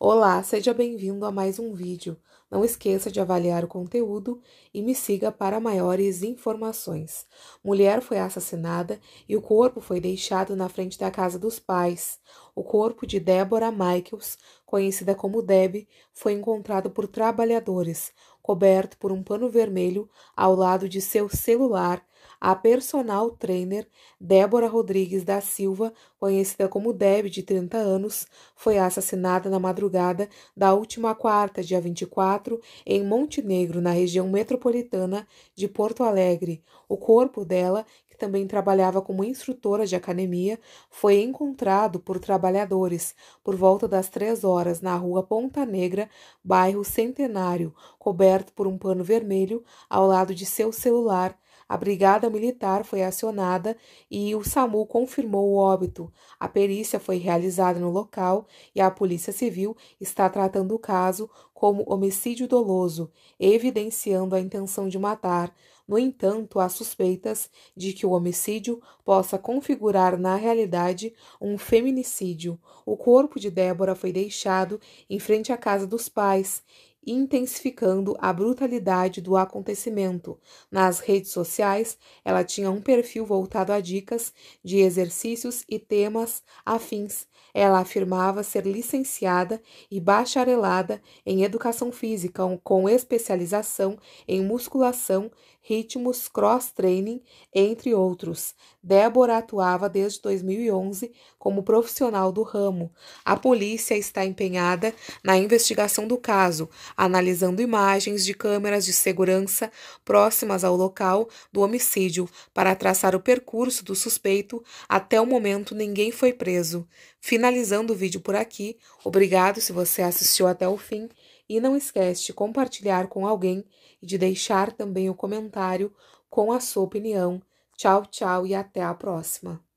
Olá, seja bem-vindo a mais um vídeo. Não esqueça de avaliar o conteúdo e me siga para maiores informações. Mulher foi assassinada e o corpo foi deixado na frente da casa dos pais. O corpo de Deborah Michaels, conhecida como Deb, foi encontrado por trabalhadores, coberto por um pano vermelho ao lado de seu celular. A personal trainer Débora Rodrigues da Silva, conhecida como Deb, de 30 anos, foi assassinada na madrugada da última quarta, dia 24, em Montenegro, na região metropolitana de Porto Alegre. O corpo dela, que também trabalhava como instrutora de academia, foi encontrado por trabalhadores trabalhadores, por volta das três horas, na rua Ponta Negra, bairro Centenário, coberto por um pano vermelho, ao lado de seu celular. A brigada militar foi acionada e o SAMU confirmou o óbito. A perícia foi realizada no local e a Polícia Civil está tratando o caso como homicídio doloso, evidenciando a intenção de matar. No entanto, há suspeitas de que o homicídio possa configurar na realidade um feminicídio o corpo de Débora foi deixado em frente à casa dos pais intensificando a brutalidade do acontecimento. Nas redes sociais, ela tinha um perfil voltado a dicas de exercícios e temas afins. Ela afirmava ser licenciada e bacharelada em educação física, com especialização em musculação, ritmos, cross-training, entre outros. Débora atuava desde 2011 como profissional do ramo. A polícia está empenhada na investigação do caso, analisando imagens de câmeras de segurança próximas ao local do homicídio para traçar o percurso do suspeito. Até o momento, ninguém foi preso. Finalizando o vídeo por aqui, obrigado se você assistiu até o fim e não esquece de compartilhar com alguém e de deixar também o comentário com a sua opinião. Tchau, tchau e até a próxima!